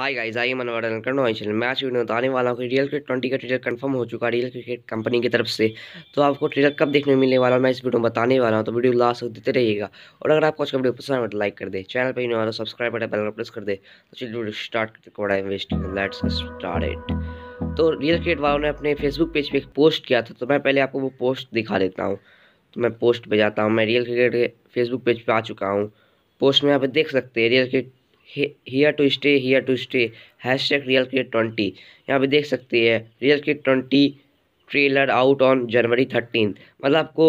hi guys I मन वर्डन करना channel मैं आज वीडियो बताने वाला हूँ कि रियल क्रिकेट ट्वेंटी का ट्रेलर कंफर्म हो चुका है रियल क्रिकेट कंपनी की तरफ से तो आपको ट्रेलर कब देखने मिलने वाला मैं इस वीडियो में बताने वाला हूँ तो वीडियो लास्ट तक देते रहिएगा और अगर आपको आज वीडियो पसंद है तो लाइक कर दे चैनल पर वाला सब्सक्राइब तो बटन बेल प्रेस कर दे तो चलिए वीडियो स्टार्ट बड़ा इन्वेस्ट लेट्स स्टार्ट इट तो रियल क्रिकेट वालों ने अपने फेसबुक पेज पर एक पोस्ट किया था तो मैं पहले आपको वो पोस्ट दिखा देता हूँ तो मैं पोस्ट पर जाता हूँ मैं रियल क्रिकेट के फेसबुक पेज पर आ चुका हूँ पोस्ट में आप देख सकते हैं Real Cricket here to stay here to stay hashtag Real create twenty यहाँ पे देख सकते हैं Real Cricket twenty trailer out on January thirteen मतलब आपको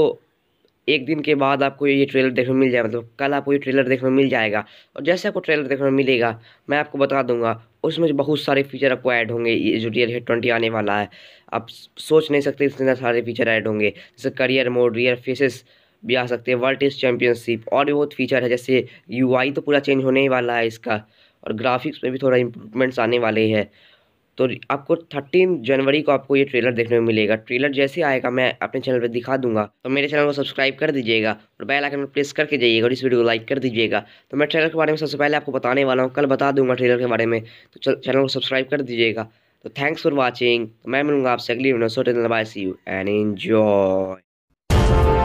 एक दिन के बाद आपको ये ट्रेलर देखने मिल जाएगा मतलब कल आपको ये ट्रेलर देखने में मिल जाएगा और जैसे आपको ट्रेलर देखने को मिलेगा मैं आपको बता दूंगा उसमें बहुत सारे फीचर आपको ऐड होंगे ये जो रियल हेड ट्वेंटी आने वाला है आप सोच नहीं सकते इतने सारे फीचर ऐड होंगे जैसे करियर मोड रियर फेसेस भी आ सकते हैं वर्ल्ड टेस्ट चैम्पियनशिप और भी बहुत फीचर है जैसे यू तो पूरा चेंज होने ही वाला है इसका और ग्राफिक्स में भी थोड़ा इम्प्रूवमेंट्स आने वाले हैं तो आपको थर्टीन जनवरी को आपको ये ट्रेलर देखने में मिलेगा ट्रेलर जैसे आएगा मैं अपने चैनल पर दिखा दूंगा तो मेरे चैनल को सब्सक्राइब कर दीजिएगा और बेल आइकन पर प्रेस करके जाइएगा और इस वीडियो को लाइक कर दीजिएगा तो मैं ट्रेलर के बारे में सबसे पहले आपको बताने वाला हूँ कल बता दूंगा ट्रेलर के बारे में तो चैनल को सब्सक्राइब कर दीजिएगा तो थैंक्स फॉर वॉचिंग मैं मिलूंगा आपसे अगली video so then bye see you and enjoy